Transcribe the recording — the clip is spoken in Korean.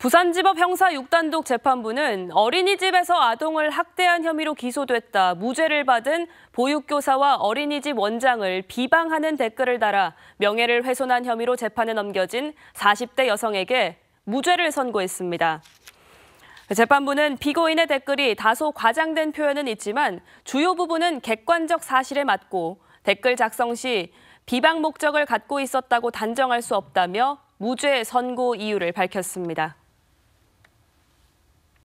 부산지법 형사 6단독 재판부는 어린이집에서 아동을 학대한 혐의로 기소됐다 무죄를 받은 보육교사와 어린이집 원장을 비방하는 댓글을 달아 명예를 훼손한 혐의로 재판에 넘겨진 40대 여성에게 무죄를 선고했습니다. 재판부는 피고인의 댓글이 다소 과장된 표현은 있지만 주요 부분은 객관적 사실에 맞고 댓글 작성 시 비방 목적을 갖고 있었다고 단정할 수 없다며 무죄 선고 이유를 밝혔습니다.